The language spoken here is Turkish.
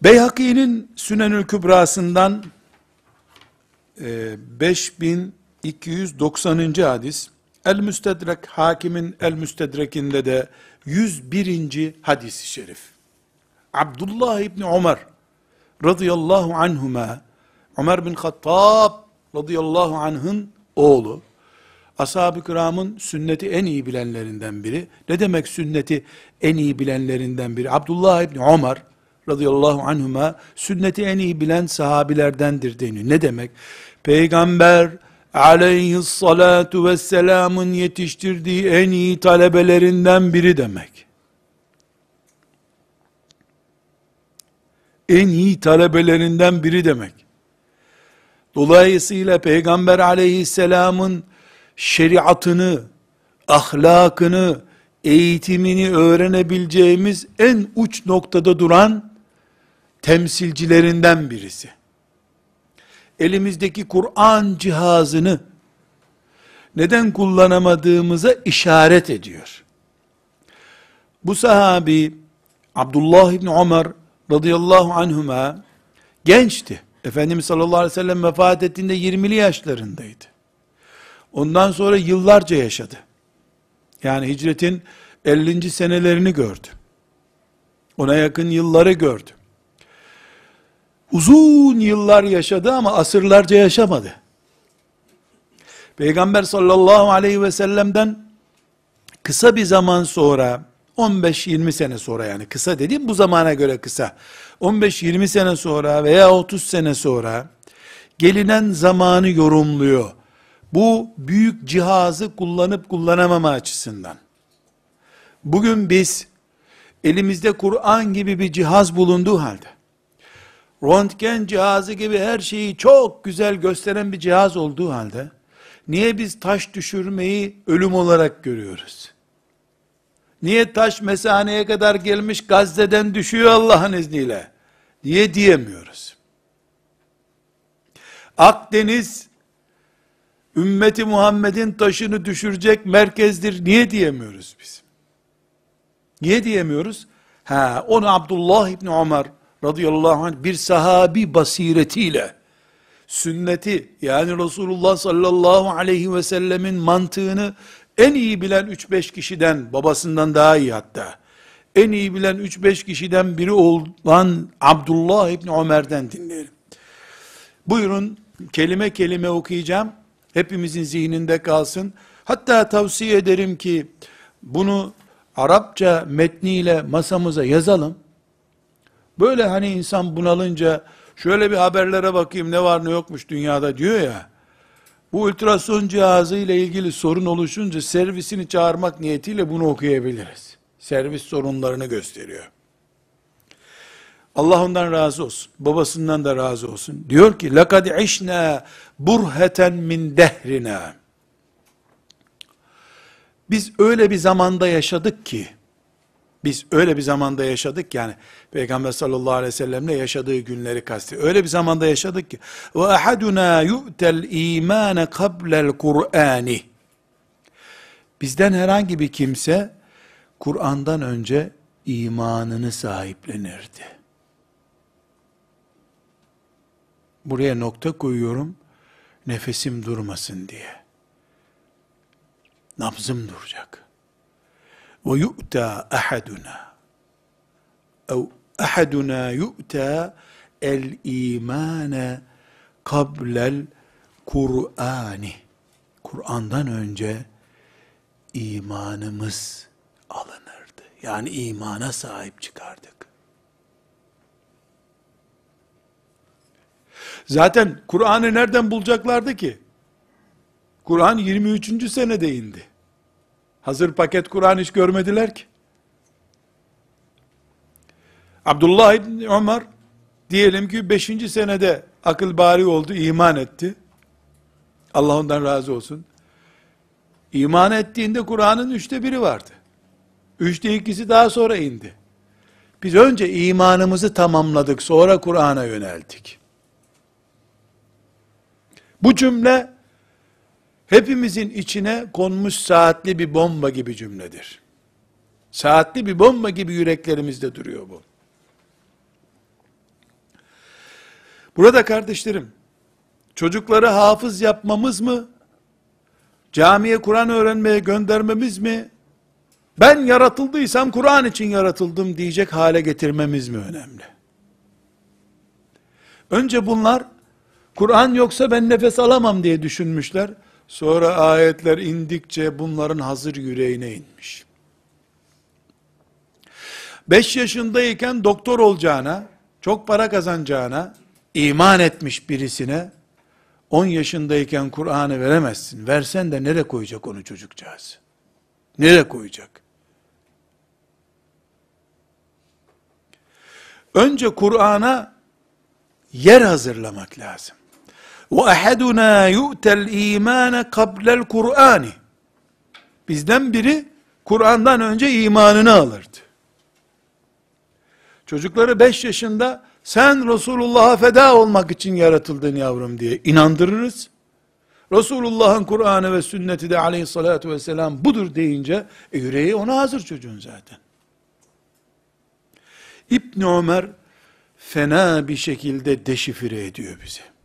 Beyhaki'nin Sünenül Kübrasından e, 5290. hadis El Müstedrek Hakimin El Müstedrek'inde de 101. hadisi şerif. Abdullah İbni Ömer radıyallahu anhuma Ömer bin Hattab radıyallahu anh'ın oğlu ashab-ı kiramın sünneti en iyi bilenlerinden biri. Ne demek sünneti en iyi bilenlerinden biri? Abdullah İbni Ömer radıyallahu anhuma sünneti en iyi bilen sahabilerdendir deniyor. Ne demek? Peygamber aleyhissalatu vesselamın yetiştirdiği en iyi talebelerinden biri demek. En iyi talebelerinden biri demek. Dolayısıyla Peygamber aleyhisselamın şeriatını, ahlakını, eğitimini öğrenebileceğimiz en uç noktada duran temsilcilerinden birisi. Elimizdeki Kur'an cihazını neden kullanamadığımıza işaret ediyor. Bu sahabi Abdullah İbni Ömer radıyallahu anhuma gençti. Efendimiz sallallahu aleyhi ve sellem vefat ettiğinde 20'li yaşlarındaydı. Ondan sonra yıllarca yaşadı. Yani hicretin 50. senelerini gördü. Ona yakın yılları gördü uzun yıllar yaşadı ama asırlarca yaşamadı. Peygamber sallallahu aleyhi ve sellem'den kısa bir zaman sonra 15-20 sene sonra yani kısa dediğim bu zamana göre kısa. 15-20 sene sonra veya 30 sene sonra gelinen zamanı yorumluyor. Bu büyük cihazı kullanıp kullanamama açısından. Bugün biz elimizde Kur'an gibi bir cihaz bulunduğu halde röntgen cihazı gibi her şeyi çok güzel gösteren bir cihaz olduğu halde, niye biz taş düşürmeyi ölüm olarak görüyoruz? Niye taş mesaneye kadar gelmiş Gazze'den düşüyor Allah'ın izniyle? Niye diyemiyoruz? Akdeniz, ümmeti Muhammed'in taşını düşürecek merkezdir. Niye diyemiyoruz biz? Niye diyemiyoruz? Ha, onu Abdullah İbni Ömer radıyallahu anh bir sahabi basiretiyle sünneti yani Resulullah sallallahu aleyhi ve sellemin mantığını en iyi bilen 3-5 kişiden babasından daha iyi hatta en iyi bilen 3-5 kişiden biri olan Abdullah İbni Ömer'den dinleyelim. Buyurun kelime kelime okuyacağım. Hepimizin zihninde kalsın. Hatta tavsiye ederim ki bunu Arapça metniyle masamıza yazalım. Böyle hani insan bunalınca şöyle bir haberlere bakayım ne var ne yokmuş dünyada diyor ya. Bu ultrason cihazı ile ilgili sorun oluşunca servisini çağırmak niyetiyle bunu okuyabiliriz. Servis sorunlarını gösteriyor. Allah ondan razı olsun. Babasından da razı olsun. Diyor ki لَقَدْ عِشْنَا burheten min dehrina. Biz öyle bir zamanda yaşadık ki biz öyle bir zamanda yaşadık yani Peygamber sallallahu aleyhi ve sellemle yaşadığı günleri kastı. Öyle bir zamanda yaşadık ki ve ahaduna yu'tel imane kablel Kur'ani. Bizden herhangi bir kimse Kur'an'dan önce imanını sahiplenirdi. Buraya nokta koyuyorum. Nefesim durmasın diye. Nabzım duracak.'' ve yu'ta ahaduna ev ahaduna yu'ta el imane kablel Kur'ani Kur'an'dan önce imanımız alınırdı. Yani imana sahip çıkardık. Zaten Kur'an'ı nereden bulacaklardı ki? Kur'an 23. senede indi. Hazır paket Kur'an hiç görmediler ki. Abdullah İbni Ömer diyelim ki 5. senede akıl bari oldu, iman etti. Allah ondan razı olsun. İman ettiğinde Kur'an'ın üçte biri vardı. Üçte ikisi daha sonra indi. Biz önce imanımızı tamamladık, sonra Kur'an'a yöneldik. Bu cümle hepimizin içine konmuş saatli bir bomba gibi cümledir. Saatli bir bomba gibi yüreklerimizde duruyor bu. Burada kardeşlerim, çocukları hafız yapmamız mı, camiye Kur'an öğrenmeye göndermemiz mi, ben yaratıldıysam Kur'an için yaratıldım diyecek hale getirmemiz mi önemli? Önce bunlar, Kur'an yoksa ben nefes alamam diye düşünmüşler. Sonra ayetler indikçe bunların hazır yüreğine inmiş. Beş yaşındayken doktor olacağına, çok para kazanacağına, iman etmiş birisine, on yaşındayken Kur'an'ı veremezsin. Versen de nereye koyacak onu çocukcağız? Nereye koyacak? Önce Kur'an'a yer hazırlamak lazım. وَاَحَدُنَا يُؤْتَ الْا۪يمَانَ قَبْلَ الْقُرْآنِ Bizden biri Kur'an'dan önce imanını alırdı. Çocukları 5 yaşında sen Resulullah'a feda olmak için yaratıldın yavrum diye inandırırız. Resulullah'ın Kur'an'ı ve sünneti de aleyhissalatü vesselam budur deyince e, yüreği ona hazır çocuğun zaten. İbn Ömer fena bir şekilde deşifre ediyor bizi.